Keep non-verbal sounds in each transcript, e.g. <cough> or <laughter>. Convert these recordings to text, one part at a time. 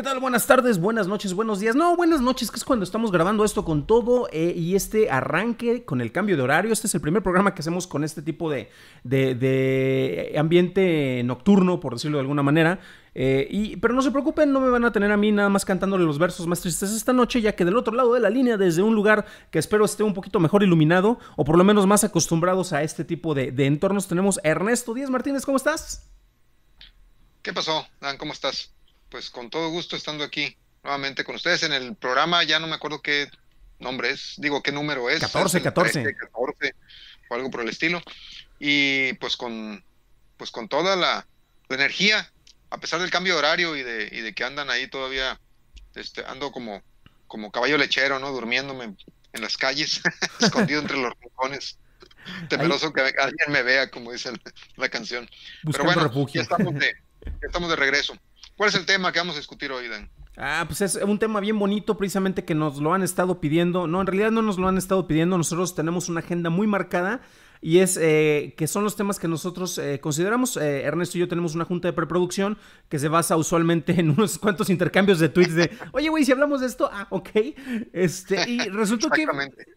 ¿Qué tal? Buenas tardes, buenas noches, buenos días. No, buenas noches, que es cuando estamos grabando esto con todo eh, y este arranque con el cambio de horario. Este es el primer programa que hacemos con este tipo de, ambiente nocturno, por decirlo de alguna manera. Eh, y, pero no se preocupen, no me van a tener a mí nada más cantándole los versos más tristes esta noche, ya que del otro lado de la línea, desde un lugar que espero esté un poquito mejor iluminado, o por lo menos más acostumbrados a este tipo de, de entornos, tenemos a Ernesto Díaz Martínez. ¿Cómo estás? ¿Qué pasó, Dan? ¿Cómo estás? pues con todo gusto estando aquí nuevamente con ustedes en el programa, ya no me acuerdo qué nombre es, digo qué número es. 14, catorce 14. 14 o algo por el estilo. Y pues con, pues con toda la, energía, a pesar del cambio de horario y de, y de que andan ahí todavía, este, ando como, como caballo lechero, ¿no? Durmiéndome en las calles, <laughs> escondido entre los rincones. Temeroso que alguien me vea, como dice la, canción. Pero bueno, estamos de, ya estamos de regreso. ¿Cuál es el tema que vamos a discutir hoy, Dan? Ah, pues es un tema bien bonito precisamente que nos lo han estado pidiendo. No, en realidad no nos lo han estado pidiendo. Nosotros tenemos una agenda muy marcada y es eh, que son los temas que nosotros eh, consideramos. Eh, Ernesto y yo tenemos una junta de preproducción que se basa usualmente en unos <laughs> cuantos intercambios de tweets de, oye, güey, si hablamos de esto, ah, ok. Este, y resulta que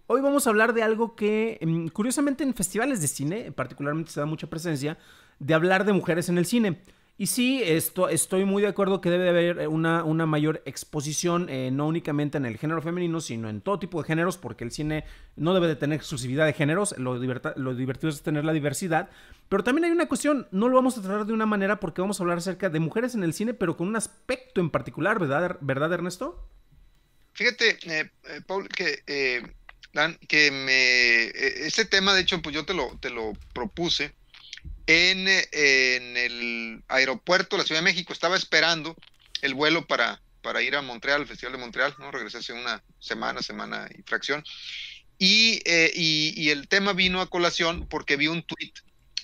hoy vamos a hablar de algo que, mm, curiosamente, en festivales de cine, particularmente se da mucha presencia, de hablar de mujeres en el cine. Y sí, esto, estoy muy de acuerdo que debe haber eh, una, una mayor exposición, eh, no únicamente en el género femenino, sino en todo tipo de géneros, porque el cine no debe de tener exclusividad de géneros, lo, divertido es tener la diversidad. Pero también hay una cuestión, no lo vamos a tratar de una manera porque vamos a hablar acerca de mujeres en el cine, pero con un aspecto en particular, ¿verdad, ¿verdad Ernesto? Fíjate, eh, Paul, que, Dan, que me, este tema, de hecho, pues yo te lo, te lo propuse en, el aeropuerto de la Ciudad de México. Estaba esperando el vuelo para, para ir a Montreal, al Festival de Montreal, ¿no? Regresé hace una semana, semana y fracción. Y, eh, y, el tema vino a colación porque vi un tweet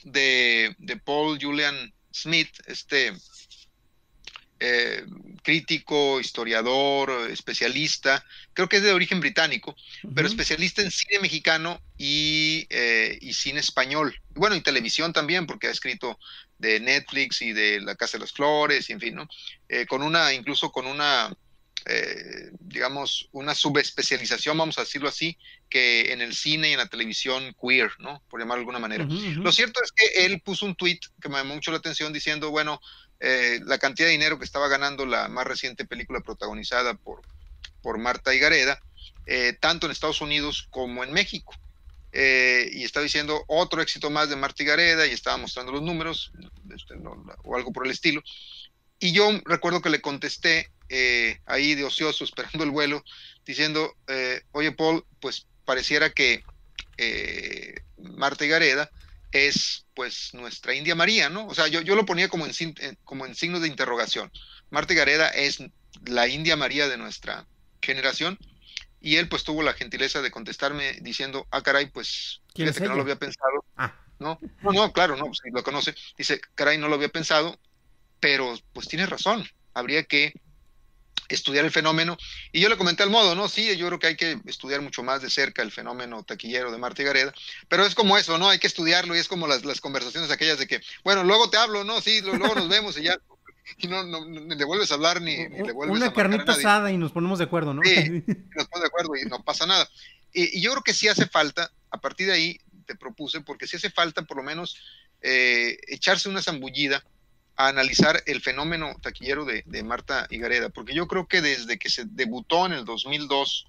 de, de Paul Julian Smith, este eh, crítico, historiador, especialista, creo que es de origen británico, pero especialista en cine mexicano eh, y, cine español. Bueno, y televisión también, porque ha escrito de Netflix y de La Casa de las Flores, y en fin, ¿no? Eh, con una, incluso con una eh, digamos, una subespecialización, vamos a decirlo así, que en el cine y en la televisión queer, ¿no? Por llamar de alguna manera. Lo cierto es que él puso un tweet que me llamó mucho la atención diciendo, bueno, eh, la cantidad de dinero que estaba ganando la más reciente película protagonizada por, por Marta y eh, tanto en Estados Unidos como en México. Eh, y estaba diciendo otro éxito más de Marta Igareda y estaba mostrando los números este, o algo por el estilo. Y yo recuerdo que le contesté eh, ahí de ocioso, <laughs> esperando el vuelo, diciendo, eh, oye Paul, pues pareciera que eh, Gareda es pues nuestra India María, ¿no? O sea, yo, yo lo ponía como en, como en signo de interrogación. Marte Gareda es la India María de nuestra generación. Y él pues tuvo la gentileza de contestarme diciendo, ah, caray, pues fíjate que no lo había pensado. Ah. ¿No? no, claro, no, pues, lo conoce. Dice, caray, no lo había pensado, pero pues tienes razón, habría que estudiar el fenómeno. Y yo le comenté al modo, ¿no? Sí, yo creo que hay que estudiar mucho más de cerca el fenómeno taquillero de Marta y Gareda, pero es como eso, ¿no? Hay que estudiarlo y es como las, las conversaciones aquellas de que, bueno, luego te hablo, ¿no? Sí, luego nos vemos y ya. Y no, no, le vuelves a hablar ni, le vuelves Una a Una carnita asada y nos ponemos de acuerdo, ¿no? Sí, <laughs> nos ponemos de acuerdo y no pasa nada. Y, yo creo que sí hace falta, a partir de ahí te propuse, porque sí hace falta por lo menos eh, echarse una zambullida a analizar el fenómeno taquillero de, Marta Igareda, porque yo creo que desde que se debutó en el 2002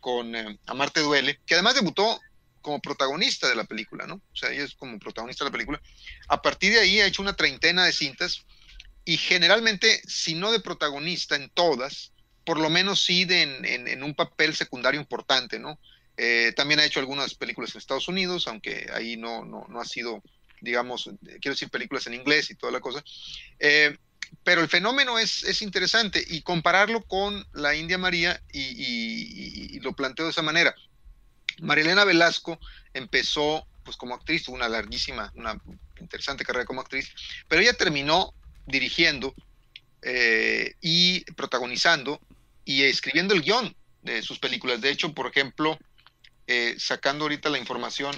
con eh, Amarte Duele, que además debutó como protagonista de la película, ¿no? O sea, ella es como protagonista de la película. A partir de ahí ha hecho una treintena de cintas y generalmente, si no de protagonista en todas, por lo menos sí de en, un papel secundario importante, ¿no? Eh, también ha hecho algunas películas en Estados Unidos, aunque ahí no, no, no ha sido digamos, eh, quiero decir películas en inglés y toda la cosa. Eh, pero el fenómeno es, interesante y compararlo con la India María y, lo planteo de esa manera. Marilena Velasco empezó pues como actriz, tuvo una larguísima, una interesante carrera como actriz, pero ella terminó dirigiendo eh, y protagonizando y escribiendo el guión de sus películas. De hecho, por ejemplo, sacando ahorita la información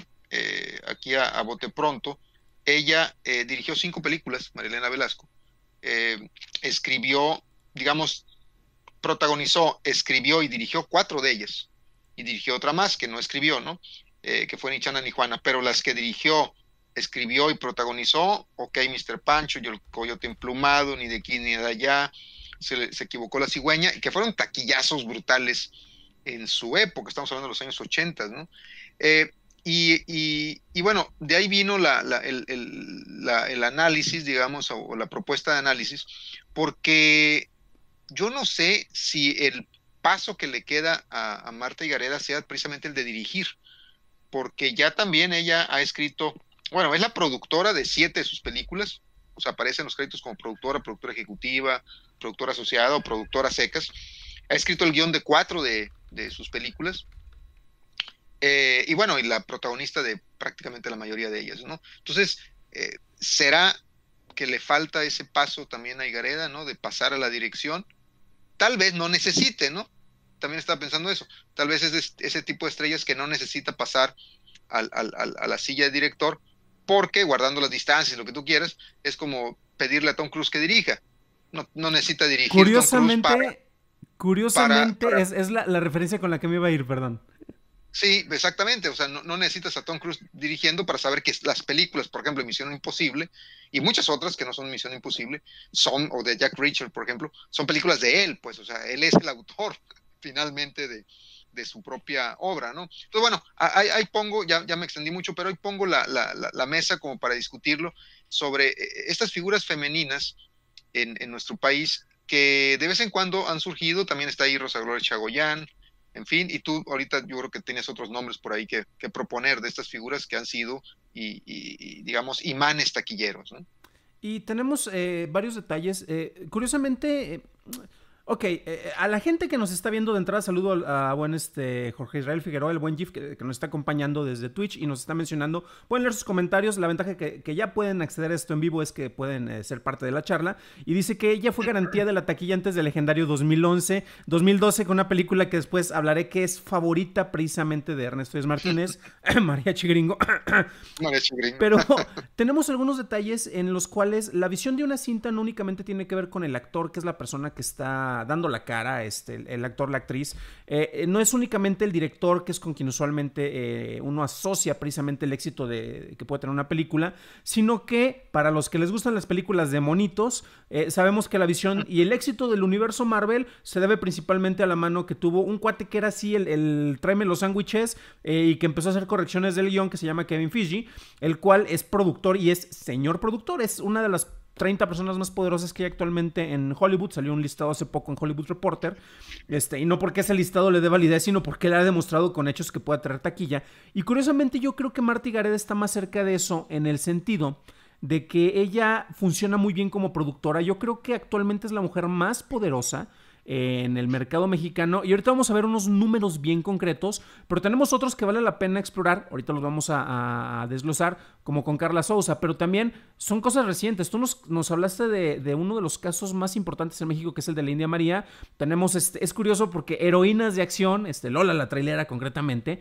aquí a, bote pronto, ella eh, dirigió cinco películas, Marilena Velasco. Eh, escribió, digamos, protagonizó, escribió y dirigió cuatro de ellas. Y dirigió otra más que no escribió, ¿no? Eh, que fue ni Chana ni Juana. Pero las que dirigió, escribió y protagonizó, ok, Mr. Pancho, Yo el Coyote Emplumado, ni de aquí ni de allá, se, se equivocó la cigüeña, y que fueron taquillazos brutales en su época, estamos hablando de los años 80, ¿no? Y, bueno, de ahí vino el, análisis, digamos, o, la propuesta de análisis, porque yo no sé si el paso que le queda a, Marta Higareda sea precisamente el de dirigir, porque ya también ella ha escrito, bueno, es la productora de siete de sus películas, o sea, aparece en los créditos como productora, productora ejecutiva, productora asociada o productora secas, ha escrito el guión de cuatro de sus películas, eh, y bueno, y la protagonista de prácticamente la mayoría de ellas, ¿no? Entonces, eh, ¿será que le falta ese paso también a Igareda? ¿no? De pasar a la dirección. Tal vez no necesite, ¿no? También estaba pensando eso. Tal vez es ese tipo de estrellas que no necesita pasar al, a la silla de director, porque guardando las distancias, lo que tú quieras, es como pedirle a Tom Cruise que dirija. No, no necesita dirigir. Curiosamente, curiosamente es, la, la referencia con la que me iba a ir, perdón. Sí, exactamente. O sea, no, necesitas a Tom Cruise dirigiendo para saber que las películas, por ejemplo, Misión Imposible y muchas otras que no son Misión Imposible, son, o de Jack Richard, por ejemplo, son películas de él, pues, o sea, él es el autor <laughs> finalmente de, su propia obra, ¿no? Entonces, bueno, ahí, pongo, ya, ya, me extendí mucho, pero ahí pongo la, mesa como para discutirlo sobre eh, estas figuras femeninas en, en, nuestro país que de vez en cuando han surgido, también está ahí Rosa Gloria Chagoyán, en fin, y tú ahorita yo creo que tienes otros nombres por ahí que, proponer de estas figuras que han sido, y, digamos, imanes taquilleros. Y tenemos eh, varios detalles. Eh, curiosamente, eh, Ok, eh, eh, a la gente que nos está viendo de entrada, saludo a, buen este, Jorge Israel Figueroa, el buen GIF que, nos está acompañando desde Twitch y nos está mencionando. Pueden leer sus comentarios. La ventaja que, ya pueden acceder a esto en vivo es que pueden eh, ser parte de la charla. Y dice que ella fue garantía de la taquilla antes del legendario 2011, 2012, con una película que después hablaré que es favorita precisamente de Ernesto Díaz Martínez, <laughs> <coughs> <coughs> María Chigringo. Pero <laughs> tenemos algunos detalles en los cuales la visión de una cinta no únicamente tiene que ver con el actor, que es la persona que está dando la cara, este, el, actor, la actriz, eh, eh, no es únicamente el director que es con quien usualmente eh, uno asocia precisamente el éxito de, que puede tener una película, sino que para los que les gustan las películas de monitos, sabemos que la visión y el éxito del universo Marvel se debe principalmente a la mano que tuvo un cuate que era así, el, el tráeme los sándwiches, y que empezó a hacer correcciones del guión que se llama Kevin Fiji, el cual es productor y es señor productor, es una de las 30 personas más poderosas que hay actualmente en Hollywood. Salió un listado hace poco en Hollywood Reporter. Este, y no porque ese listado le dé validez, sino porque le ha demostrado con hechos que puede traer taquilla. Y curiosamente yo creo que Marty Gareda está más cerca de eso en el sentido de que ella funciona muy bien como productora. Yo creo que actualmente es la mujer más poderosa en el mercado mexicano. Y ahorita vamos a ver unos números bien concretos, pero tenemos otros que vale la pena explorar. Ahorita los vamos a, desglosar, como con Carla Sousa, pero también son cosas recientes. Tú nos, hablaste de, uno de los casos más importantes en México, que es el de la India María. Tenemos, este, es curioso porque heroínas de acción, este, Lola la trailera concretamente,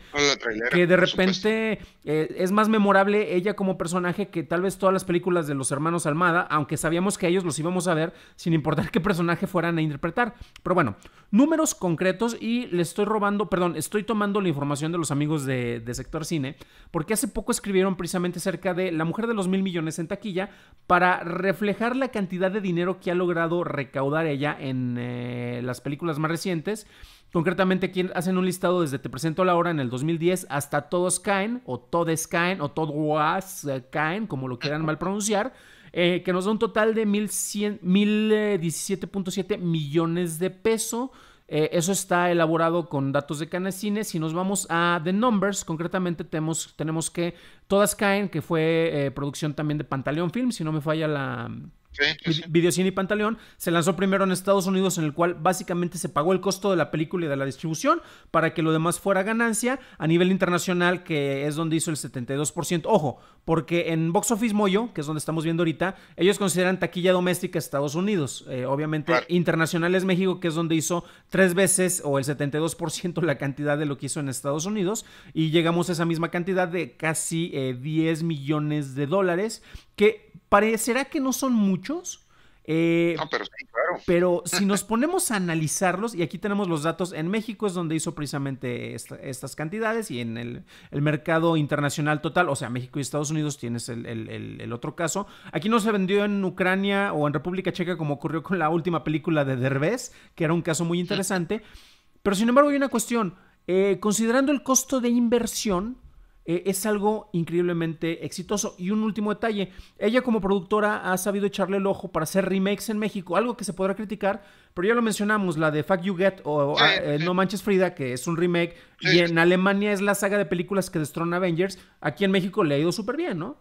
que de repente eh, es más memorable ella como personaje que tal vez todas las películas de los hermanos Almada, aunque sabíamos que ellos los íbamos a ver sin importar qué personaje fueran a interpretar. Pero bueno, números concretos y le estoy robando, perdón, estoy tomando la información de los amigos de, Sector Cine, porque hace poco escribieron precisamente acerca de La Mujer de los Mil Millones en taquilla para reflejar la cantidad de dinero que ha logrado recaudar ella en eh, las películas más recientes. Concretamente, aquí hacen un listado desde Te Presento la Hora en el 2010 hasta Todos Caen, o Todes Caen, o was Caen, como lo quieran mal pronunciar eh, que nos da un total de 1.017.7 eh, millones de pesos. Eh, eso está elaborado con datos de Cine. Si nos vamos a The Numbers, concretamente tenemos, tenemos que Todas Caen, que fue producción también de Pantaleón Film, si no me falla la, Sí, Videocine y Pantaleón se lanzó primero en Estados Unidos, en el cual básicamente se pagó el costo de la película y de la distribución para que lo demás fuera ganancia. A nivel internacional, que es donde hizo el 72%. Ojo, porque en Box Office Moyo, que es donde estamos viendo ahorita, ellos consideran taquilla doméstica Estados Unidos. Eh, obviamente, internacional es México, que es donde hizo tres veces o el 72% la cantidad de lo que hizo en Estados Unidos. Y llegamos a esa misma cantidad de casi 10 eh, millones de dólares, que parecerá que no son muchos, eh, pero si nos ponemos a analizarlos, y aquí tenemos los datos, en México es donde hizo precisamente estas cantidades y en el, mercado internacional total, o sea, México y Estados Unidos tienes el, otro caso. Aquí no se vendió en Ucrania o en República Checa como ocurrió con la última película de Derbez, que era un caso muy interesante. Pero sin embargo hay una cuestión, eh, considerando el costo de inversión, eh, es algo increíblemente exitoso. Y un último detalle, ella como productora ha sabido echarle el ojo para hacer remakes en México, algo que se podrá criticar, pero ya lo mencionamos, la de Fuck You Get o ah, eh, No Manches Frida, que es un remake, y en Alemania es la saga de películas que destrona Avengers, aquí en México le ha ido súper bien, ¿no?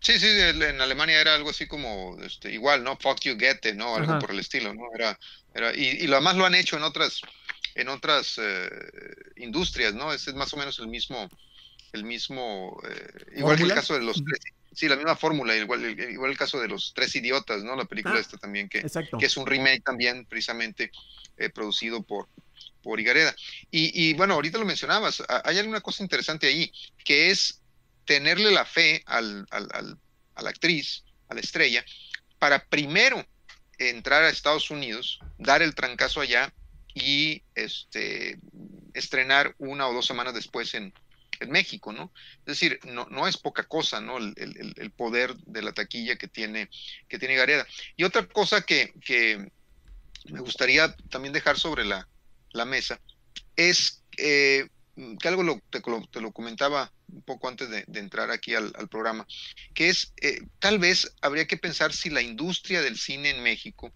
Sí, sí, en Alemania era algo así como, este, igual, ¿no? Fuck you, get ¿no? Algo por el estilo, ¿no? Era, era, y, lo más lo han hecho en otras, en otras eh, industrias, ¿no? Ese es más o menos el mismo, el mismo, eh, igual que el caso de los tres, sí, la misma fórmula, igual, el caso de los tres idiotas, ¿no? La película ah, esta también, que, que es un remake también precisamente eh, producido por, por Igareda. Y, bueno, ahorita lo mencionabas, hay alguna cosa interesante ahí, que es tenerle la fe al, a la actriz, a la estrella, para primero entrar a Estados Unidos, dar el trancazo allá y este, estrenar una o dos semanas después en, en México, ¿no? Es decir, no, no es poca cosa, ¿no? El, poder de la taquilla que tiene, que tiene Gareda. Y otra cosa que, me gustaría también dejar sobre la, mesa es eh, que algo te, lo comentaba un poco antes de, entrar aquí al, programa, que es eh, tal vez habría que pensar si la industria del cine en México,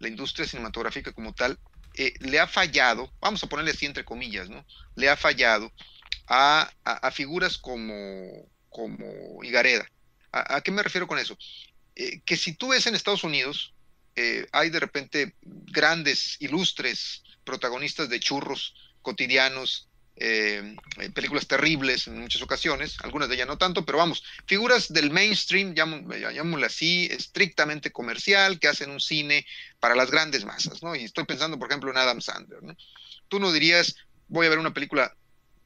la industria cinematográfica como tal, eh, le ha fallado, vamos a ponerle así entre comillas, ¿no? Le ha fallado a, figuras como, como Higareda. ¿A, qué me refiero con eso? Eh, que si tú ves en Estados Unidos, eh, hay de repente grandes, ilustres protagonistas de churros cotidianos, eh, películas terribles en muchas ocasiones, algunas de ellas no tanto, pero vamos, figuras del mainstream, llam, así, estrictamente comercial, que hacen un cine para las grandes masas, ¿no? Y estoy pensando, por ejemplo, en Adam Sandler, Tú no dirías, voy a ver una película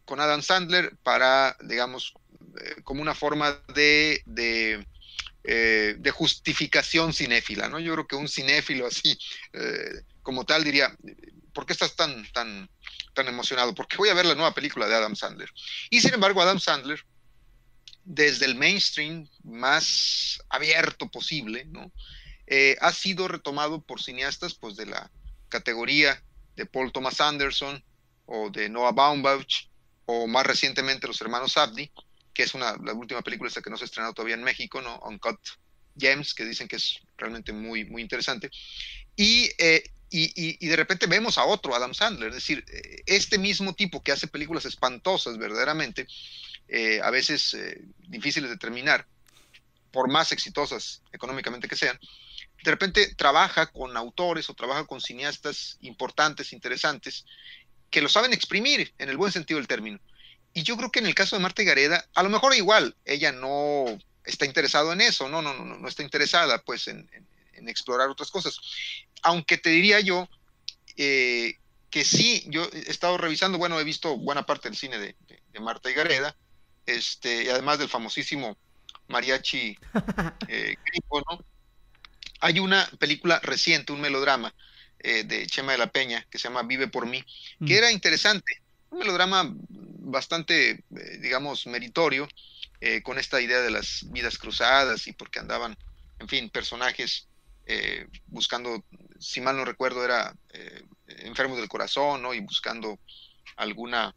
con Adam Sandler para, digamos, eh, como una forma de, eh, de, justificación cinéfila, ¿no? Yo creo que un cinéfilo así, eh, como tal, diría, ¿por qué estás tan, tan, tan emocionado? Porque voy a ver la nueva película de Adam Sandler. Y sin embargo, Adam Sandler, desde el mainstream más abierto posible, ha sido retomado por cineastas pues, de la categoría de Paul Thomas Anderson o de Noah Baumbach, o más recientemente Los Hermanos Abdi, que es una, la última película películas que no se ha estrenado todavía en México, ¿no? Uncut Gems, que dicen que es realmente muy, muy interesante. Y, eh, y, de repente vemos a otro, Adam Sandler, es decir, eh, este mismo tipo que hace películas espantosas verdaderamente, eh, a veces difíciles de terminar, por más exitosas económicamente que sean, de repente trabaja con autores o trabaja con cineastas importantes, interesantes, que lo saben exprimir en el buen sentido del término. Y yo creo que en el caso de Marta y Gareda, a lo mejor igual, ella no está interesada en eso, no, no, no, no está interesada pues en, explorar otras cosas. Aunque te diría yo eh, que sí, yo he estado revisando, bueno, he visto buena parte del cine de, Marta y Gareda, este, y además del famosísimo mariachi <laughs> eh, Hay una película reciente, un melodrama, eh, de Chema de la Peña, que se llama Vive por mí, que mm. era interesante, un melodrama bastante, eh, digamos, meritorio, eh, con esta idea de las vidas cruzadas y porque andaban, en fin, personajes buscando, si mal no recuerdo, era enfermos del corazón, ¿no? Y buscando alguna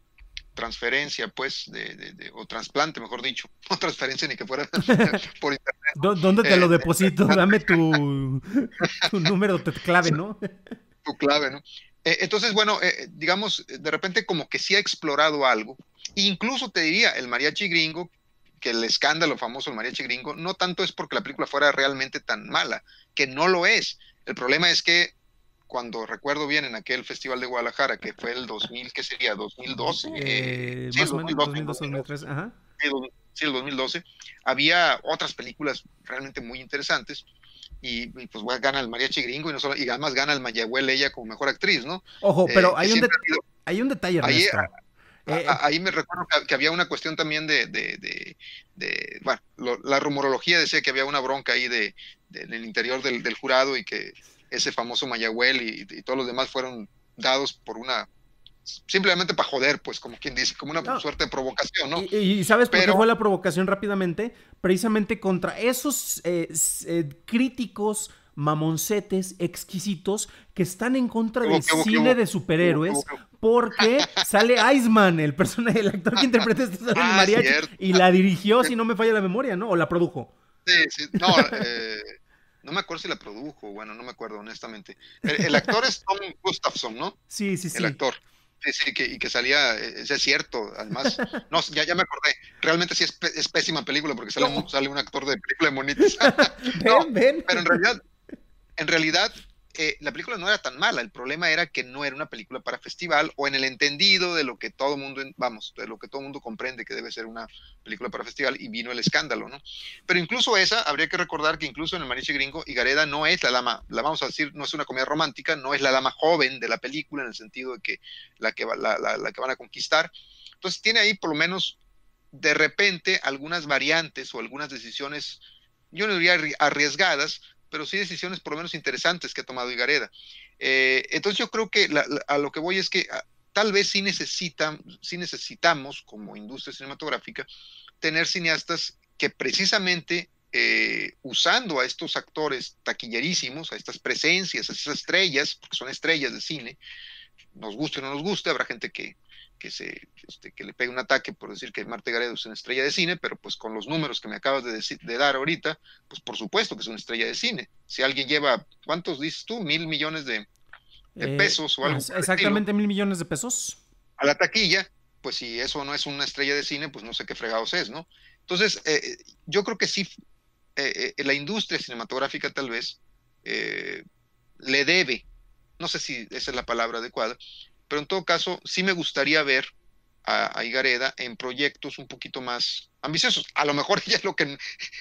transferencia, pues, de, o trasplante, mejor dicho, <laughs> no transferencia ni que fuera <laughs> por internet. ¿Dónde te eh, lo eh, deposito? Dame tu, número, tu clave, ¿no? tu clave, ¿no? Eh, entonces, bueno, digamos, de repente como que sí ha explorado algo, incluso te diría, el mariachi gringo, que el escándalo famoso del mariachi gringo, no tanto es porque la película fuera realmente tan mala, que no lo es, el problema es que cuando recuerdo bien en aquel festival de Guadalajara, que fue el 2000, ¿qué sería? 2012. sí, más el 2012, o Sí, el 2012. Había otras películas realmente muy interesantes. Y, pues gana el mariachi gringo y, no y además gana el mayagüel ella como mejor actriz, ¿no? Ojo, eh, pero hay, un hay, un detalle, ahí, ah, eh, ah, me recuerdo que, había una cuestión también de, de, de, de bueno, la rumorología decía que había una bronca ahí de, en el interior del, del, jurado y que ese famoso Mayagüel y, todos los demás fueron dados por una simplemente para joder, pues como quien dice, como una suerte de provocación, ¿no? Y, sabes por qué fue la provocación rápidamente, precisamente contra esos eh, eh, críticos mamoncetes exquisitos que están en contra del cine de superhéroes porque <laughs> sale Iceman, el personaje, el actor que interpreta esta ah, y la dirigió, <laughs> si no me falla la memoria, ¿no? O la produjo. Sí, sí, no, eh, no me acuerdo si la produjo, bueno, no me acuerdo honestamente. El, actor es Tom <laughs> Gustafson, ¿no? Sí, sí, sí. El actor. Sí, que, y que salía, e, es cierto, además, no, <laughs> ya, ya me acordé, realmente sí es, es pésima película porque sale, un actor de película de monitos. <laughs> ven, ven. pero en realidad, en realidad la película no era tan mala, el problema era que no era una película para festival o en el entendido de lo que todo mundo, vamos, de lo que todo mundo comprende que debe ser una película para festival y vino el escándalo, ¿no? Pero incluso esa, habría que recordar que incluso en el maniche Gringo, gareda no es la dama, la vamos a decir, no es una comedia romántica, no es la dama joven de la película en el sentido de que la que, la, la que van a conquistar. Entonces tiene ahí por lo menos de repente algunas variantes o algunas decisiones, yo no diría arriesgadas, pero sí decisiones por lo menos interesantes que ha tomado Higareda. Eh, entonces yo creo que a lo que voy es que ah, tal vez sí, necesitamos, como industria cinematográfica, tener cineastas que precisamente eh, usando a estos actores taquillerísimos, a estas presencias, a estas estrellas, porque son estrellas de cine, nos guste o no nos guste, habrá gente que, que, se, este, que le pegue un ataque por decir que Marte Garedo es una estrella de cine, pero pues con los números que me acabas de, decir, de dar ahorita, pues por supuesto que es una estrella de cine. Si alguien lleva, ¿cuántos dices tú? Mil millones de, eh, pesos o algo. Exactamente mil millones de pesos. A la taquilla, pues si eso no es una estrella de cine, pues no sé qué fregados es, ¿no? Entonces, eh, yo creo que sí, eh, la industria cinematográfica tal vez le debe, no sé si esa es la palabra adecuada, pero en todo caso, sí me gustaría ver a, a en proyectos un poquito más ambiciosos. A lo mejor <laughs> ella es lo que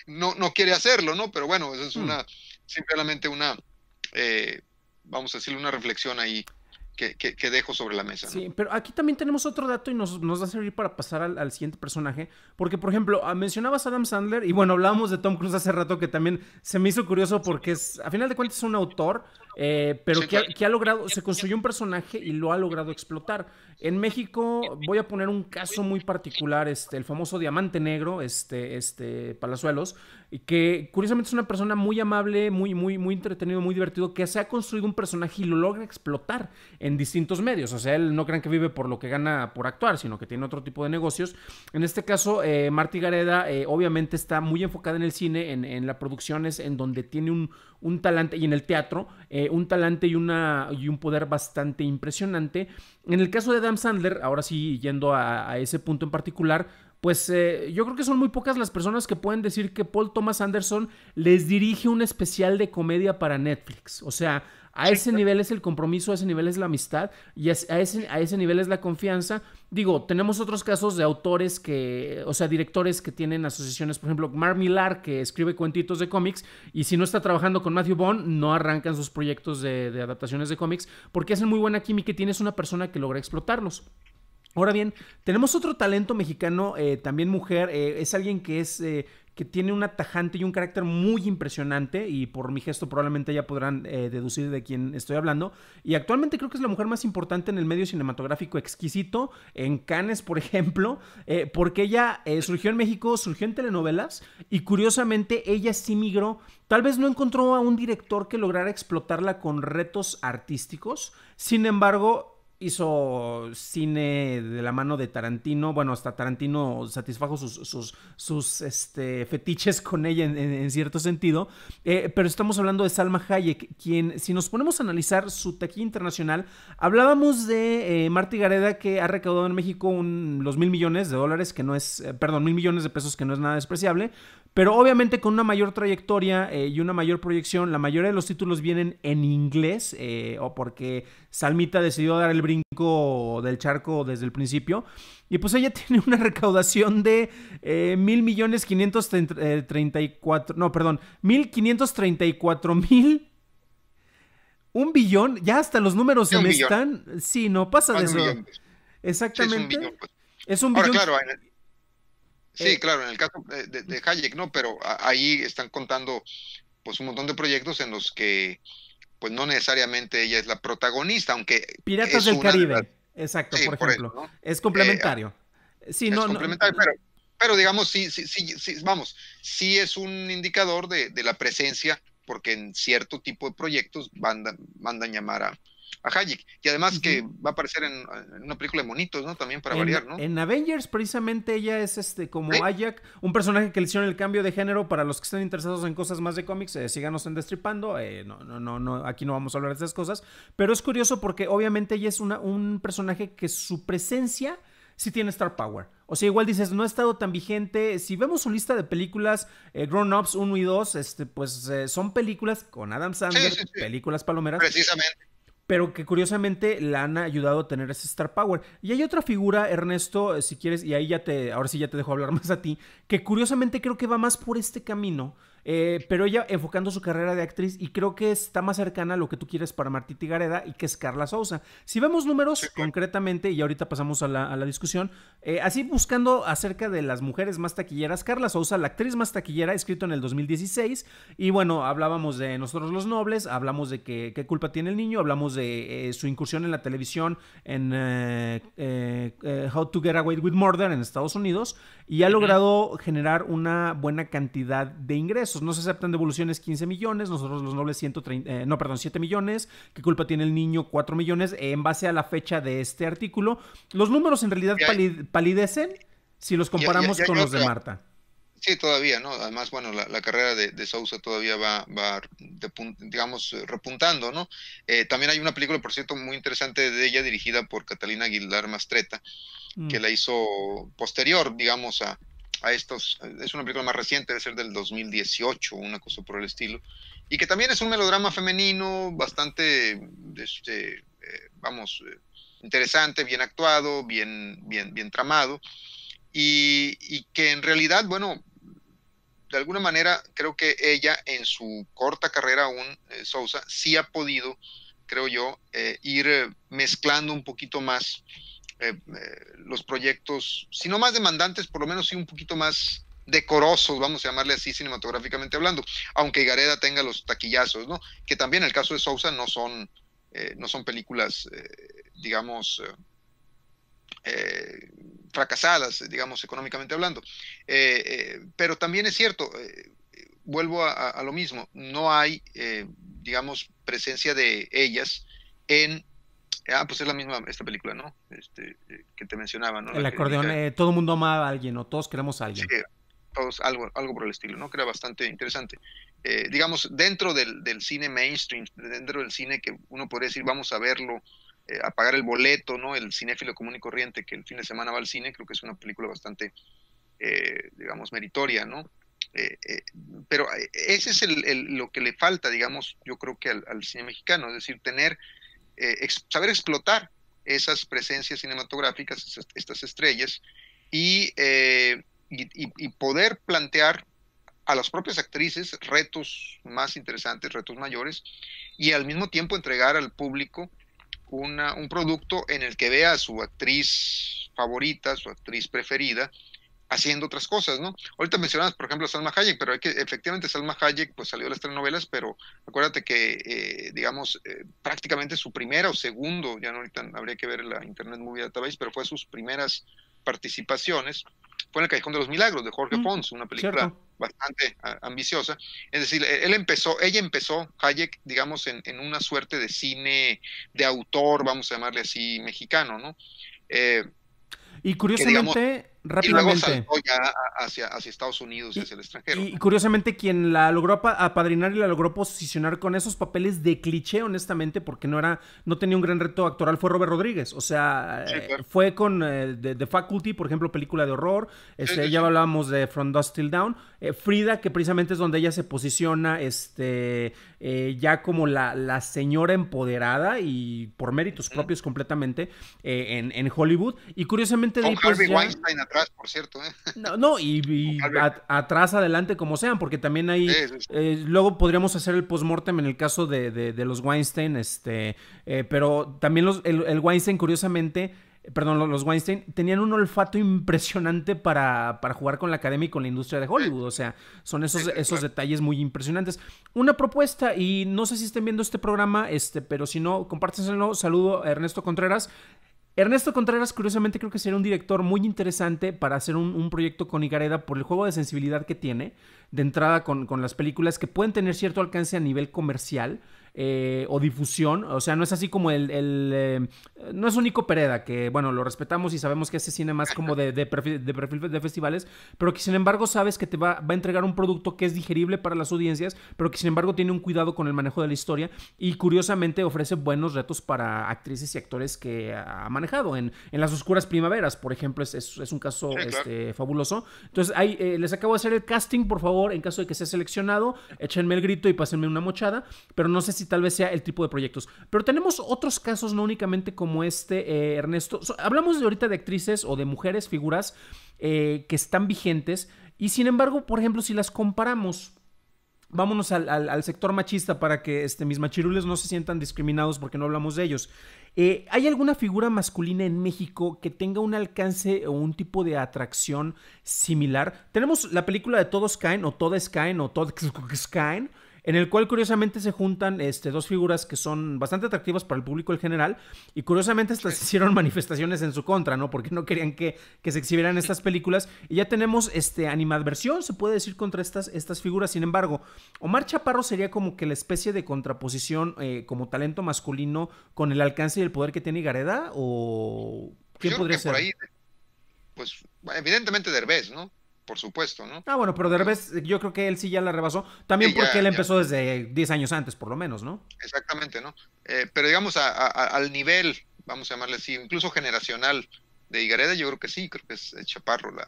no, no quiere hacerlo, ¿no? Pero bueno, eso es hmm. una, simplemente una, eh, vamos a decirle, una reflexión ahí que, que, dejo sobre la mesa. Sí, pero aquí también tenemos otro dato y nos, va a servir para pasar al, siguiente personaje. Porque, por ejemplo, ah, mencionabas a Adam Sandler y bueno, hablábamos de Tom Cruise hace rato que también se me hizo curioso porque es, a final de cuentas es un autor, eh, pero que, ha logrado, se construyó un personaje y lo ha logrado explotar. En México voy a poner un caso muy particular, este, el famoso Diamante Negro, este, este Palazuelos, que curiosamente es una persona muy amable, muy, muy, muy entretenido, muy divertido, que se ha construido un personaje y lo logra explotar en distintos medios. O sea, él no crean que vive por lo que gana por actuar, sino que tiene otro tipo de negocios. En este caso, eh, Marty Gareda eh, obviamente está muy enfocada en el cine, en, en las producciones, en donde tiene un, un talante y en el teatro. Eh, un talante y, una, y un poder bastante impresionante. En el caso de Adam Sandler, ahora sí yendo a, ese punto en particular, pues eh, yo creo que son muy pocas las personas que pueden decir que Paul Thomas Anderson les dirige un especial de comedia para Netflix. O sea, a ese nivel es el compromiso, a ese nivel es la amistad y a ese, a ese nivel es la confianza. Digo, tenemos otros casos de autores que, o sea, directores que tienen asociaciones, por ejemplo, Mar Millar, que escribe cuentitos de cómics, y si no está trabajando con Matthew Bond, no arrancan sus proyectos de, adaptaciones de cómics, porque hacen muy buena química y tienes una persona que logra explotarlos. Ahora bien, tenemos otro talento mexicano, eh, también mujer, eh, es alguien que es eh, que tiene una tajante y un carácter muy impresionante y por mi gesto probablemente ya podrán eh, deducir de quién estoy hablando. Y actualmente creo que es la mujer más importante en el medio cinematográfico exquisito, en Cannes por <laughs> ejemplo, eh, porque ella eh, surgió en México, surgió en telenovelas y curiosamente ella sí migró, tal vez no encontró a un director que lograra explotarla con retos artísticos, sin embargo hizo cine de la mano de Tarantino. Bueno, hasta Tarantino satisfajo sus, sus, este, fetiches con ella en, cierto sentido. Eh, pero estamos hablando de Salma Hayek, quien, si nos ponemos a analizar su taquilla internacional, hablábamos de eh, Marty Gareda, que ha recaudado en México los mil millones de dólares, que no es, eh, perdón, mil millones de pesos, que no es nada despreciable. Pero obviamente con una mayor trayectoria y una mayor proyección, la mayoría de los títulos vienen en inglés, o porque Salmita decidió dar el brinco del charco desde el principio. Y pues ella <laughs> tiene una recaudación de eh, mil millones quinientos treinta eh, no, perdón, mil quinientos treinta y cuatro mil un billón, ya hasta los números se me están. Sí, no pasa de eso. Exactamente. es un pues. billón. Claro, Sí, eh, claro, en el caso de, de, Hayek, ¿no? Pero ahí están contando pues un montón de proyectos en los que pues no necesariamente ella es la protagonista, aunque... Piratas del Caribe, exacto, por ejemplo. Es eh, complementario. sí, no, complementario, pero, pero, digamos, sí, sí, sí, vamos, sí es un indicador de, la presencia, porque en cierto tipo de proyectos mandan llamar a, a Hayek. Y además que va a aparecer en, una película de monitos, ¿no? También para variar, ¿no? En Avengers, precisamente, ella es este como ¿Eh? un personaje que le hicieron el cambio de género. Para los que estén interesados en cosas más de cómics, eh, síganos en Destripando. Eh, no, no, no, no, aquí no vamos a hablar de esas cosas. Pero es curioso porque obviamente ella es una, un personaje que su presencia sí tiene Star Power. O sea, igual dices, no ha estado tan vigente. Si vemos su lista de películas, eh, Grown Ups 1 y 2, este, pues eh, son películas con Adam Sandler, películas palomeras. Precisamente pero que curiosamente la han ayudado a tener ese star power. Y hay otra figura, Ernesto, si quieres, y ahí ya te, ahora sí ya te dejo hablar <laughs> más a ti, que curiosamente creo que va más por este camino, eh, pero ella enfocando su carrera de actriz y creo que está más cercana a lo que tú quieres para Martí Tigareda y que es Carla Sousa. Si vemos números concretamente, y ahorita pasamos a la, discusión, eh, así buscando acerca de las mujeres más taquilleras, Carla Sousa, la actriz más taquillera, escrito en el 2016, y bueno, hablábamos de Nosotros los Nobles, hablamos de qué culpa tiene el niño, hablamos de eh, su incursión en la televisión en How to Get Away with Murder en Estados Unidos, y ha logrado generar una buena cantidad de ingresos. No se aceptan devoluciones 15 millones, nosotros los nobles 130, eh, no, perdón, 7 millones. ¿Qué culpa tiene el niño? 4 millones. en base a la fecha de este artículo, los números en realidad palidecen si los comparamos con los de Marta. Sí, todavía, ¿no? Además, bueno, la, carrera de, Sousa todavía va, digamos, repuntando, ¿no? Eh, también hay una película, por cierto, muy interesante de ella, dirigida por Catalina Aguilar Mastreta, que mm. la hizo posterior, digamos, a, a estos, es una película más reciente, debe ser del 2018, una cosa por el estilo, y que también es un melodrama femenino bastante, este, eh, vamos, eh, interesante, bien actuado, bien, bien, bien tramado, y, que en realidad, bueno, de alguna manera creo que ella en su corta carrera aún, eh, Sousa, sí ha podido, creo yo, ir mezclando un poquito más eh, eh, los proyectos, si no más demandantes, por lo menos sí un poquito más decorosos, vamos a llamarle así cinematográficamente hablando, aunque Gareda tenga los taquillazos, ¿no? Que también en el caso de Sousa no son, eh, no son películas, digamos, fracasadas, digamos, económicamente hablando. pero también es cierto, vuelvo a, lo mismo, no hay, digamos, presencia de ellas en ah, pues es la misma esta película, ¿no? Este, eh, que te mencionaba, ¿no? El acordeón, eh, todo el mundo ama a alguien o todos queremos a alguien. Sí, todos, algo, algo por el estilo, ¿no? Que era bastante interesante. Eh, digamos, dentro del, cine mainstream, dentro del cine que uno podría decir, vamos a verlo, a pagar el boleto, ¿no? El cinéfilo común y corriente que el fin de semana va al cine, creo que es una película bastante, digamos, meritoria, ¿no? pero ese es el, lo que le falta, digamos, yo creo que al, cine mexicano, es decir, tener eh, saber explotar esas presencias cinematográficas, estas estrellas, eh, y, poder plantear a las propias actrices retos más interesantes, retos mayores, y al mismo tiempo entregar al público un producto en el que vea a su actriz favorita, su actriz preferida, haciendo otras cosas, ¿no? Ahorita mencionabas, por ejemplo, a Salma Hayek, pero hay que, efectivamente Salma Hayek pues salió de las telenovelas, pero acuérdate que, eh, digamos, eh, prácticamente su primera o segundo, ya no ahorita habría que ver la Internet Movie Database, pero fue sus primeras participaciones, fue en El Callejón de los Milagros de Jorge Pons, mm, una película bastante ambiciosa. Es decir, e, él empezó, ella empezó, Hayek, digamos, en, una suerte de cine de autor, vamos a llamarle así, mexicano, ¿no? Eh, y curiosamente rápidamente. Y hacia, Estados Unidos y, hacia el extranjero. Y, curiosamente, quien la logró apadrinar y la logró posicionar con esos papeles de cliché, honestamente, porque no era, no tenía un gran reto actoral, fue Robert Rodríguez. O sea, eh, fue con The, eh, Faculty, por ejemplo, película de horror. Este, ya hablábamos de From Dust Till Down. Eh, Frida, que precisamente es donde ella se posiciona, este eh, ya como la, señora empoderada y por méritos propios completamente eh, en, en, Hollywood. Y curiosamente... Con de pues, Harvey Weinstein atrás, por cierto. ¿eh? No, y, <laughs> atrás, adelante, como sean, porque también hay... luego podríamos hacer el postmortem en el caso de, los Weinstein, este, pero también los, el Weinstein, curiosamente perdón, los Weinstein, tenían un olfato impresionante para, para, jugar con la academia y con la industria de Hollywood. O sea, son esos, esos detalles muy impresionantes. Una propuesta, y no sé si estén viendo este programa, este, pero si no, compártenselo. Saludo a Ernesto Contreras. Ernesto Contreras, curiosamente, creo que sería un director muy interesante para hacer un, proyecto con Igareda por el juego de sensibilidad que tiene de entrada con, con las películas que pueden tener cierto alcance a nivel comercial, eh, o difusión. O sea, no es así como el. Eh, no es un Pereda, que bueno, lo respetamos y sabemos que hace cine más como de, perfil, de, festivales, pero que sin embargo sabes que te va, va, a entregar un producto que es digerible para las audiencias, pero que sin embargo tiene un cuidado con el manejo de la historia y curiosamente ofrece buenos retos para actrices y actores que ha manejado. En, Las Oscuras Primaveras, por ejemplo, es, es, un caso este, fabuloso. Entonces, ahí eh, les acabo de hacer el casting, por favor, en caso de que sea seleccionado, échenme el grito y pásenme una mochada, pero no sé si y tal vez sea el tipo de proyectos. Pero tenemos otros casos, no únicamente como este, eh, Ernesto. hablamos de ahorita de actrices o de mujeres, figuras eh, que están vigentes. Y sin embargo, por ejemplo, si las comparamos vámonos al, sector machista para que este, mis machirules no se sientan discriminados porque no hablamos de ellos. Eh, ¿Hay alguna figura masculina en México que tenga un alcance o un tipo de atracción similar? Tenemos la película de Todos Caen o Todes Caen o Todos Caen en el cual curiosamente se juntan este, dos figuras que son bastante atractivas para el público en general y curiosamente estas hicieron manifestaciones en su contra, ¿no? Porque no querían que, que se exhibieran estas películas y ya tenemos este, animadversión, se puede decir, contra estas, estas figuras. Sin embargo, Omar Chaparro sería como que la especie de contraposición eh, como talento masculino con el alcance y el poder que tiene Gareda o... ¿Quién podría ser? ahí, pues evidentemente Derbez, ¿no? por supuesto, ¿no? Ah, bueno, pero de revés, yo creo que él sí ya la rebasó, también porque él empezó desde 10 años antes, por lo menos, ¿no? Exactamente, ¿no? Eh, pero digamos, al nivel, vamos a llamarle así, incluso generacional de Higareda, yo creo que sí, creo que es Chaparro la,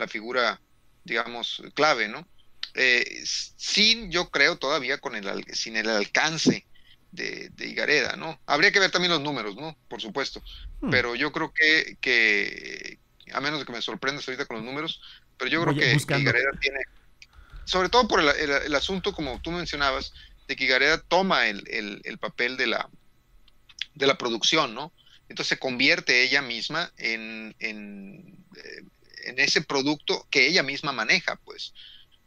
la, figura, digamos, clave, ¿no? Eh, sin, yo creo, todavía con el, sin el alcance de, de, Igareda, ¿no? Habría que ver también los números, ¿no? Por supuesto. Hmm. Pero yo creo que, que, a menos de que me sorprendas ahorita con los números, pero yo creo que, tiene, sobre todo por el, asunto, como tú mencionabas, de que Gareda toma el, papel de la, de la producción, ¿no? Entonces se convierte ella misma en, eh, ese producto que ella misma maneja, pues.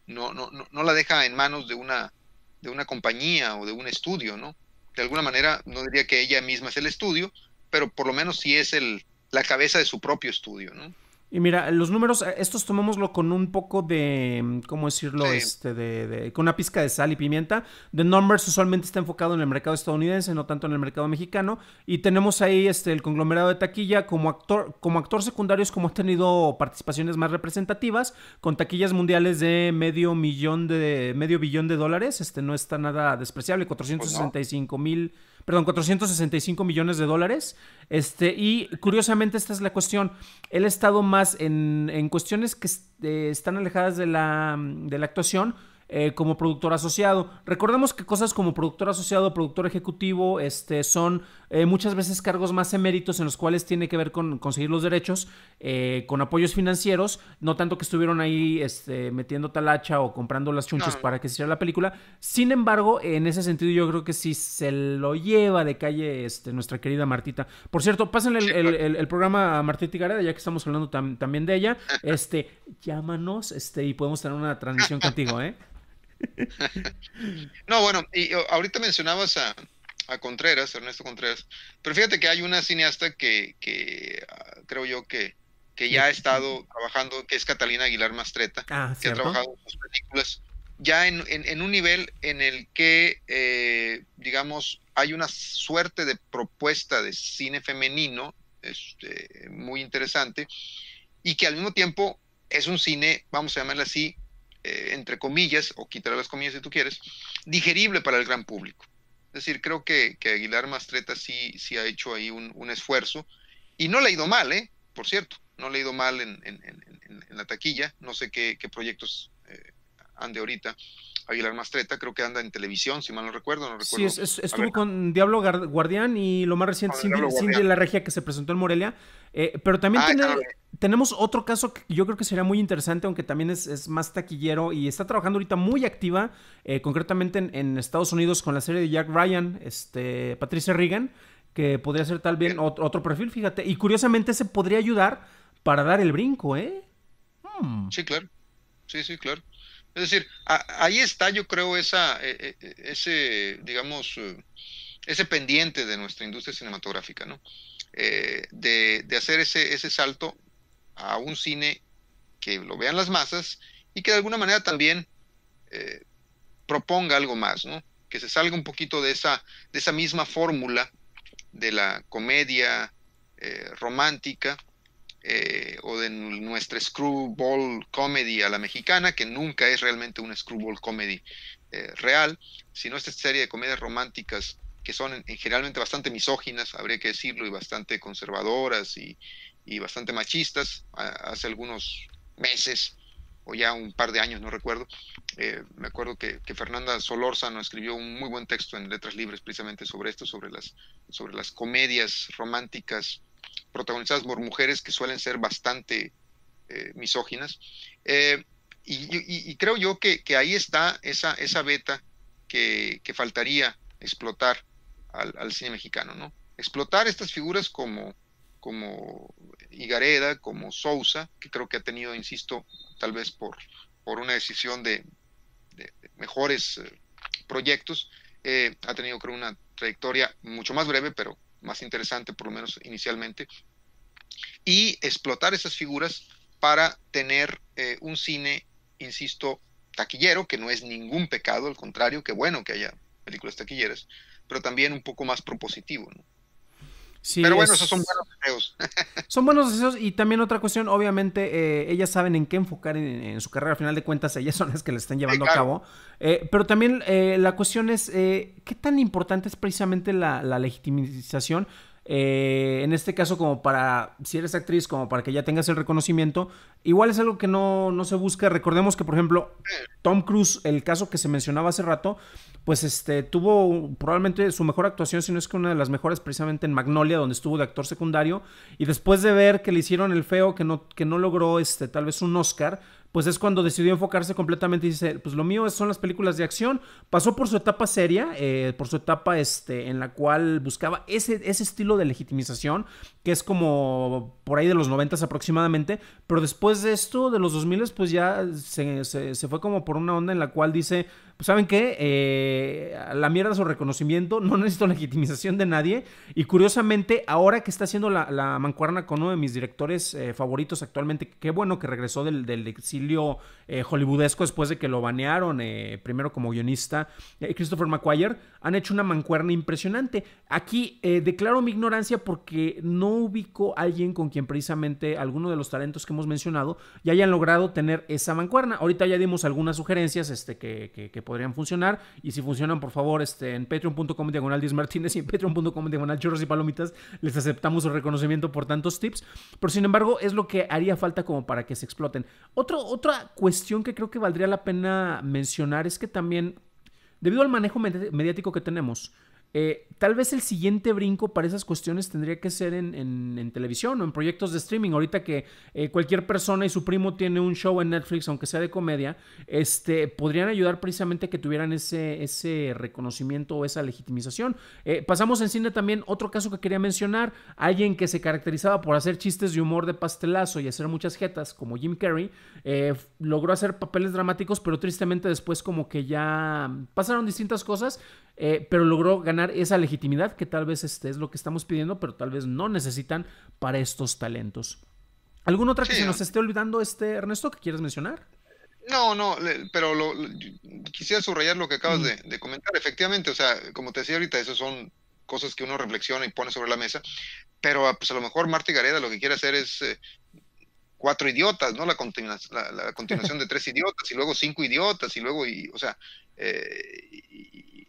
No, no, no, la deja en manos de una, de una compañía o de un estudio, ¿no? De alguna manera, no diría que ella misma es el estudio, pero por lo menos sí es el, la cabeza de su propio estudio, ¿no? Y mira, los números, eh, estos tomémoslo con un poco de, mm, ¿cómo decirlo? Este, de, con una pizca de sal y pimienta. The Numbers usualmente está enfocado en el mercado estadounidense, no tanto en el mercado mexicano. Y tenemos ahí este, el conglomerado de taquilla como actor, como actor secundario es como ha tenido participaciones más representativas, con taquillas mundiales de medio millón de, medio billón de dólares. Este no está nada despreciable, 465 pues mil perdón, 465 millones de dólares. Este, y curiosamente esta es la cuestión. Él ha estado más en, cuestiones que eh, están alejadas de la, de la actuación eh, como productor asociado. Recordemos que cosas como productor asociado, productor ejecutivo, este, son eh, muchas veces cargos más eméritos en los cuales tiene que ver con conseguir los derechos, eh, con apoyos financieros, no tanto que estuvieron ahí este, metiendo talacha o comprando las chunches para que se hiciera la película. Sin embargo, en ese sentido yo creo que si se lo lleva de calle este, nuestra querida Martita. Por cierto, pasen el, programa a Martita Gareda, ya que estamos hablando también de ella. <laughs> Este, llámanos este, y podemos tener una transmisión <laughs> contigo, ¿eh? <laughs> no, bueno, y ahorita mencionabas a, Contreras, Ernesto Contreras, pero fíjate que hay una cineasta que, ah, creo yo que, que ya ha estado trabajando, que es Catalina Aguilar Mastreta, ah, que ha trabajado en sus películas, ya en, un nivel en el que, eh, digamos, hay una suerte de propuesta de cine femenino este, muy interesante y que al mismo tiempo es un cine, vamos a llamarle así, eh, entre comillas, o quitar las comillas si tú quieres, digerible para el gran público. Es decir, creo que, que Aguilar Mastreta sí, sí ha hecho ahí un, esfuerzo, y no le ha ido mal, ¿eh? Por cierto, no le ha ido mal en, en, la taquilla, no sé qué, qué proyectos eh, ande ahorita. Aguilar Mastreta, creo que anda en televisión, si mal no recuerdo, no recuerdo. Sí, estuvo con Diablo Guardián y lo más reciente, Cindy, La Regia, que se presentó en Morelia. Eh, pero también ah, tenemos otro caso que yo creo que sería muy interesante, aunque también es, más taquillero y está trabajando ahorita muy activa, eh, concretamente en, Estados Unidos con la serie de Jack Ryan, este, Patricia Regan, que podría ser tal vez otro, perfil, fíjate. Y curiosamente se podría ayudar para dar el brinco, ¿eh? Sí, claro. Sí, sí, claro. Es decir, ahí está, yo creo, esa, e, e, e, ese, digamos, eh, ese pendiente de nuestra industria cinematográfica, ¿no? Eh, de, hacer ese, salto a un cine que lo vean las masas y que de alguna manera también eh, proponga algo más, ¿no? Que se salga un poquito de esa, de esa misma fórmula de la comedia romántica eh, o de nuestra screwball comedy a la mexicana, que nunca es realmente una screwball comedy eh, real, sino esta serie de comedias románticas que son generalmente bastante misóginas, habría que decirlo, y bastante conservadoras y, y bastante machistas. hace algunos meses o ya un par de años, no recuerdo. Eh, me acuerdo que, que, Fernanda Solórzano escribió un muy buen texto en Letras Libres precisamente sobre esto, sobre las, sobre las comedias románticas protagonizadas por mujeres que suelen ser bastante eh, misóginas. Eh, y, creo yo que, ahí está esa, esa beta que, faltaría explotar al, cine mexicano, ¿no? Explotar estas figuras como, como Higareda, como Sousa, que creo que ha tenido, insisto, tal vez por, por una decisión de, mejores eh, proyectos, ha tenido creo una trayectoria mucho más breve, pero más interesante, por lo menos inicialmente, y explotar esas figuras para tener eh, un cine, insisto, taquillero, que no es ningún pecado, al contrario, que bueno que haya películas taquilleras, pero también un poco más propositivo. ¿no? Pero bueno, esos son buenos deseos. <laughs> son buenos deseos y también otra cuestión, obviamente, eh, ellas saben en qué enfocar en, su carrera. Al final de cuentas, ellas son las que le están llevando a cabo. Eh, pero también eh, la cuestión es, ¿qué tan importante es precisamente la legitimización? Eh, en este caso, como para, si eres actriz, como para que ya tengas el reconocimiento, igual es algo que no, se busca. Recordemos que, por ejemplo, Tom Cruise, el caso que se mencionaba hace rato, pues este, tuvo probablemente su mejor actuación, si no es que una de las mejores, precisamente en Magnolia, donde estuvo de actor secundario. Y después de ver que le hicieron el feo, que no, que no logró este, tal vez un Oscar, pues es cuando decidió enfocarse completamente y dice, pues lo mío son las películas de acción. Pasó por su etapa seria, eh, por su etapa este, en la cual buscaba ese, ese estilo de legitimización, que es como por ahí de los 90 aproximadamente, pero después de esto, de los 2000, pues ya se, fue como por una onda en la cual dice, pues saben qué, eh, la mierda su reconocimiento, no <laughs> necesito legitimización de nadie. Y curiosamente, ahora que está haciendo la, la mancuerna con uno de mis directores eh, favoritos actualmente, qué bueno que regresó del, del exilio, eh, hollywoodesco después de que lo banearon, eh, primero como guionista, eh, Christopher McQuire, han hecho una mancuerna impresionante. Aquí declaro mi ignorancia porque no ubico a alguien con quien precisamente alguno de los talentos que hemos mencionado ya hayan logrado tener esa mancuerna. Ahorita ya dimos algunas sugerencias este, que, podrían funcionar y si funcionan, por favor, este, en patreon.com diagonal Martínez y en patreon.com diagonal churros y palomitas les aceptamos su reconocimiento por tantos tips. Pero sin embargo, es lo que haría falta como para que se exploten. Otro, otra cuestión que creo que valdría la pena mencionar es que también, debido al manejo mediático que tenemos, eh, tal vez el siguiente brinco para esas cuestiones tendría que ser en, televisión o en proyectos de streaming. Ahorita que eh, cualquier persona y su primo tiene un show en Netflix, aunque sea de comedia, este, podrían ayudar precisamente a que tuvieran ese, ese reconocimiento o esa legitimización. Eh, pasamos en cine también otro caso que quería mencionar, alguien que se caracterizaba por hacer chistes de humor de pastelazo y hacer muchas jetas, como Jim Carrey, logró hacer papeles dramáticos, pero tristemente después como que ya pasaron distintas cosas eh, pero logró ganar esa legitimidad que tal vez este es lo que estamos pidiendo, pero tal vez no necesitan para estos talentos. ¿Alguna otra que se nos esté olvidando, este Ernesto, que quieres mencionar? No, no, pero quisiera subrayar lo que acabas de, comentar. Efectivamente, o sea, como te decía ahorita, esas son cosas que uno reflexiona y pone sobre la mesa, pero ah, pues a lo mejor Marta Gareda lo que quiere hacer es eh, cuatro idiotas, ¿no? La, continuación de tres idiotas y luego cinco idiotas y luego, y, o sea, eh,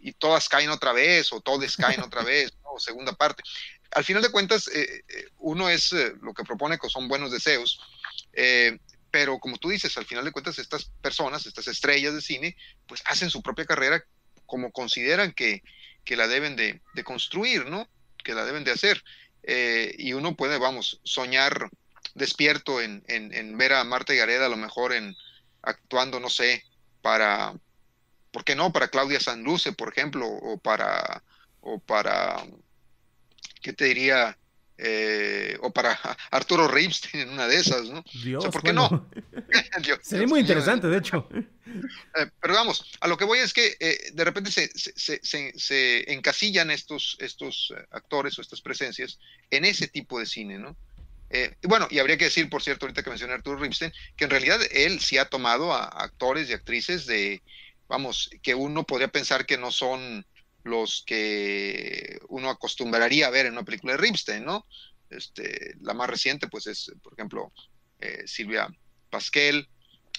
y todas caen otra vez o todos caen otra vez, o segunda parte. Al final de cuentas, eh, eh, uno es eh, lo que propone que son buenos deseos, pero como tú dices, al final de cuentas estas personas, estas estrellas de cine, pues hacen su propia carrera como consideran que, que la deben de, construir, ¿no? Que la deben de hacer. y uno puede, vamos, soñar despierto en, ver a Marta Gareda a lo mejor en actuando, no sé, para ¿por qué no? Para Claudia Sanluce, por ejemplo, o para, o para, ¿qué te diría? Eh, o para <laughs> Arturo Ripstein en una de esas, ¿no? ¿por qué no? <laughs> <laughs> Sería muy interesante, de hecho. Eh, pero vamos, a lo que voy es que eh, de repente se, se, se, se, encasillan estos, estos actores o estas presencias en ese tipo de cine, ¿no? y bueno, y habría que decir, por cierto, ahorita que mencioné a Arturo Ripstein, que en realidad él sí ha tomado a actores y actrices de, vamos, que uno podría pensar que no son los que uno acostumbraría a ver en una película de Ripstein, ¿no? Este, la más reciente, pues es, por ejemplo, eh, Silvia Pasquel,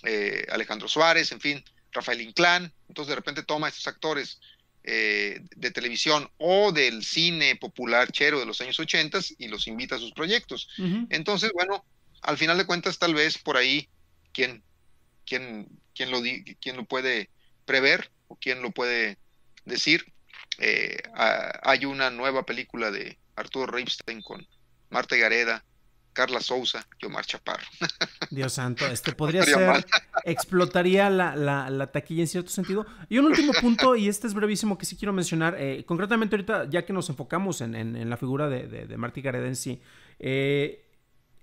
eh, Alejandro Suárez, en fin, Rafael Inclán. Entonces, de repente toma a estos actores eh, de televisión o del cine popular chero de los años 80 y los invita a sus proyectos. Entonces, bueno, al final de cuentas, tal vez por ahí, ¿quién quien, quien, lo, quien lo puede prever o quién lo puede decir. Eh, hay una nueva película de Arturo Ripstein con Marta Gareda, Carla Souza, Omar Chaparro. <laughs> Dios santo, este podría ser, explotaría la, taquilla en cierto sentido. Y un último punto, y este es brevísimo que sí quiero mencionar, eh, concretamente ahorita, ya que nos enfocamos en, la figura de, de, Marta Gareda en sí, eh,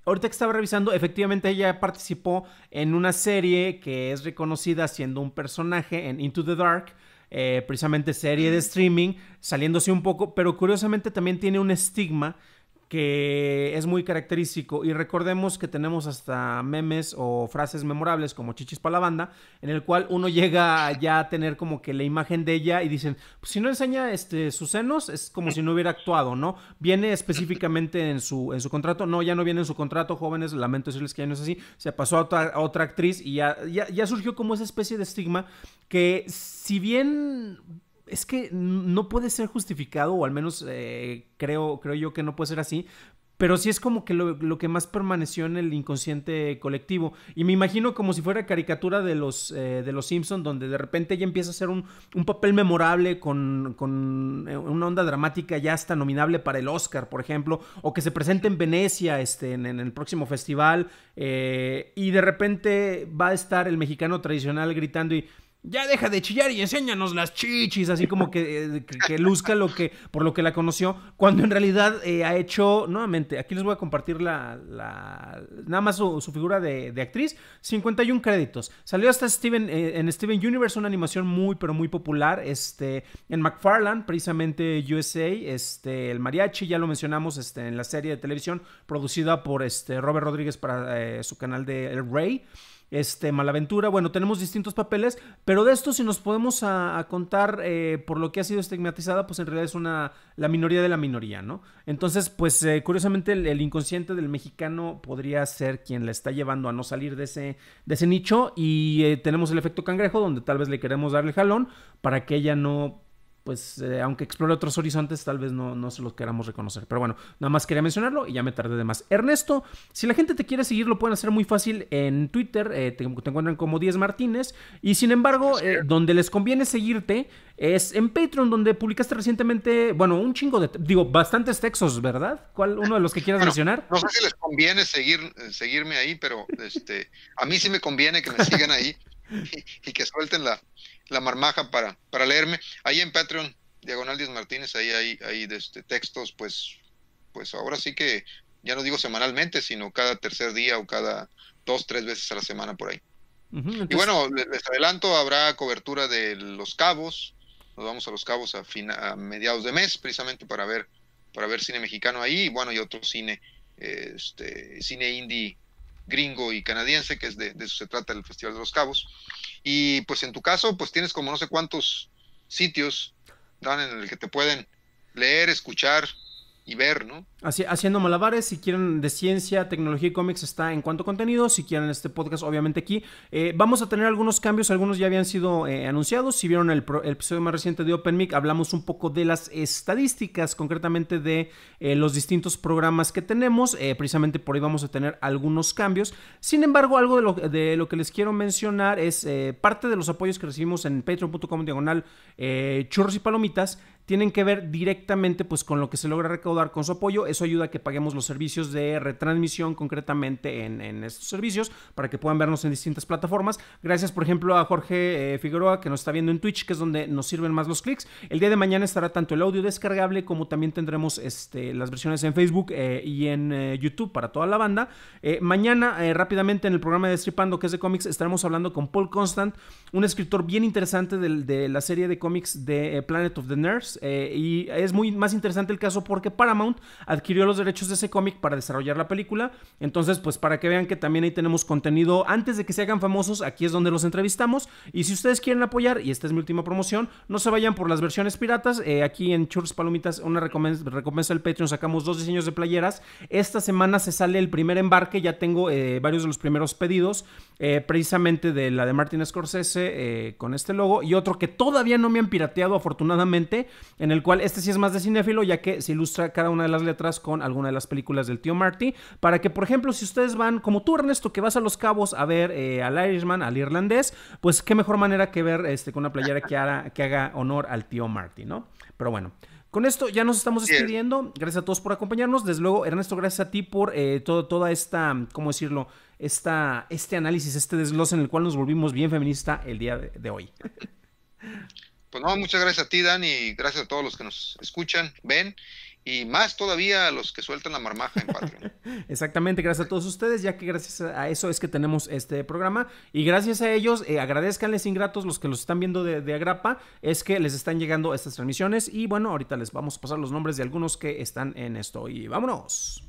Ahorita que estaba revisando, efectivamente ella participó en una serie que es reconocida siendo un personaje en Into the Dark, eh, precisamente serie de streaming, saliéndose un poco, pero curiosamente también tiene un estigma que es muy característico. Y recordemos que tenemos hasta memes o frases memorables como Chichis para la banda, en el cual uno llega ya a tener como que la imagen de ella y dicen, pues si no enseña este, sus senos, es como si no hubiera actuado, ¿no? Viene específicamente en su, en su contrato. No, ya no viene en su contrato, jóvenes, lamento decirles que ya no es así. Se pasó a otra, actriz y ya, ya, ya surgió como esa especie de estigma que si bien es que no puede ser justificado, o al menos eh, creo, creo yo que no puede ser así, pero sí es como que lo, que más permaneció en el inconsciente colectivo. Y me imagino como si fuera caricatura de los, eh, de los Simpsons, donde de repente ya empieza a hacer un, papel memorable con, eh, una onda dramática ya hasta nominable para el Oscar, por ejemplo, o que se presente en Venecia este, en, el próximo festival, y de repente va a estar el mexicano tradicional gritando y ya deja de chillar y enséñanos las chichis, así como eh, que, luzca lo que, por lo que la conoció, cuando en realidad eh, ha hecho, nuevamente, aquí les voy a compartir la, nada más su, figura de, actriz, 51 créditos. Salió hasta Steven, eh, en Steven Universe, una animación muy, pero muy popular, este, en McFarland, precisamente USA, este, el mariachi, ya lo mencionamos, este, en la serie de televisión producida por este, Robert Rodríguez para su canal de El Rey este, Malaventura. Bueno, tenemos distintos papeles, pero de esto si nos podemos a, contar eh, por lo que ha sido estigmatizada, pues en realidad es una, la minoría de la minoría, ¿no? Entonces, pues eh, curiosamente el, inconsciente del mexicano podría ser quien la está llevando a no salir de ese, de ese nicho y eh, tenemos el efecto cangrejo, donde tal vez le queremos darle el jalón para que ella no pues eh, aunque explore otros horizontes, tal vez no, no se los queramos reconocer. Pero bueno, nada más quería mencionarlo y ya me tardé de más. Ernesto, si la gente te quiere seguir, lo pueden hacer muy fácil en Twitter, eh, te, encuentran como 10 Martínez. Y sin embargo, eh, donde les conviene seguirte es en Patreon, donde publicaste recientemente, bueno, un chingo de, digo, bastantes textos, ¿verdad? ¿Cuál uno de los que quieras mencionar? No sé si les conviene seguir, seguirme ahí, pero este, a mí sí me conviene que me sigan ahí. <laughs> <laughs> y, que suelten la, la marmaja para, para leerme. Ahí en Patreon, Diagonal Díaz Martínez, ahí hay, este, textos, pues, pues ahora sí que ya no digo semanalmente, sino cada tercer día o cada dos, tres veces a la semana por ahí. Y bueno, les adelanto, habrá cobertura de Los Cabos. Nos vamos a Los Cabos a, a mediados de mes, precisamente para ver, para ver cine mexicano ahí, y bueno, y otro cine, este, cine indie gringo y canadiense, que es de, de eso se trata el Festival de los Cabos. Y pues en tu caso, pues tienes como no sé cuántos sitios, Dan, en el que te pueden leer, escuchar, y ver, ¿no? Así, haciendo malabares, si quieren de ciencia, tecnología y cómics está en cuanto contenido, si quieren este podcast, obviamente aquí. Eh, vamos a tener algunos cambios, algunos ya habían sido eh, anunciados. Si vieron el, episodio más reciente de Open Mic, hablamos un poco de las estadísticas, concretamente de eh, los distintos programas que tenemos. precisamente por ahí vamos a tener algunos cambios. Sin embargo, algo de lo, de lo que les quiero mencionar es parte de los apoyos que recibimos en patreon.com diagonal churros y palomitas tienen que ver directamente pues con lo que se logra recaudar con su apoyo. Eso ayuda a que paguemos los servicios de retransmisión concretamente en, estos servicios para que puedan vernos en distintas plataformas. Gracias por ejemplo a Jorge eh, Figueroa que nos está viendo en Twitch que es donde nos sirven más los clics. El día de mañana estará tanto el audio descargable como también tendremos este, las versiones en Facebook eh, y en eh, YouTube para toda la banda. mañana rápidamente en el programa de Stripando que es de cómics estaremos hablando con Paul Constant, un escritor bien interesante de, de la serie de cómics de Planet of the Nerds eh, y es muy más interesante el caso porque Paramount adquirió los derechos de ese cómic para desarrollar la película. Entonces, pues para que vean que también ahí tenemos contenido antes de que se hagan famosos, aquí es donde los entrevistamos. Y si ustedes quieren apoyar, y esta es mi última promoción, no se vayan por las versiones piratas. Eh, aquí en Churros Palomitas, una recompensa, del Patreon, sacamos dos diseños de playeras. Esta semana se sale el primer embarque, ya tengo eh, varios de los primeros pedidos, precisamente de la de Martin Scorsese con este logo y otro que todavía no me han pirateado afortunadamente en el cual este sí es más de cinéfilo, ya que se ilustra cada una de las letras con alguna de las películas del tío Marty, para que, por ejemplo, si ustedes van, como tú, Ernesto, que vas a Los Cabos a ver eh, al Irishman, al irlandés, pues qué mejor manera que ver este, con una playera que, haga, que haga honor al tío Marty, ¿no? Pero bueno. Con esto ya nos estamos despidiendo. Gracias a todos por acompañarnos. Desde luego, Ernesto, gracias a ti por eh, todo, toda esta, ¿cómo decirlo? Esta, este análisis, este desglose en el cual nos volvimos bien feminista el día de hoy. <laughs> Pues muchas gracias a ti, Dan y gracias a todos los que nos escuchan, ven, y más todavía a los que sueltan la marmaja en Patreon. <laughs> Exactamente, gracias a todos ustedes, ya que gracias a eso es que tenemos este programa. Y gracias a ellos, eh, agradezcanles ingratos los que los están viendo de, Agrapa, es que les están llegando estas transmisiones. Y bueno, ahorita les vamos a pasar los nombres de algunos que están en esto. Y vámonos.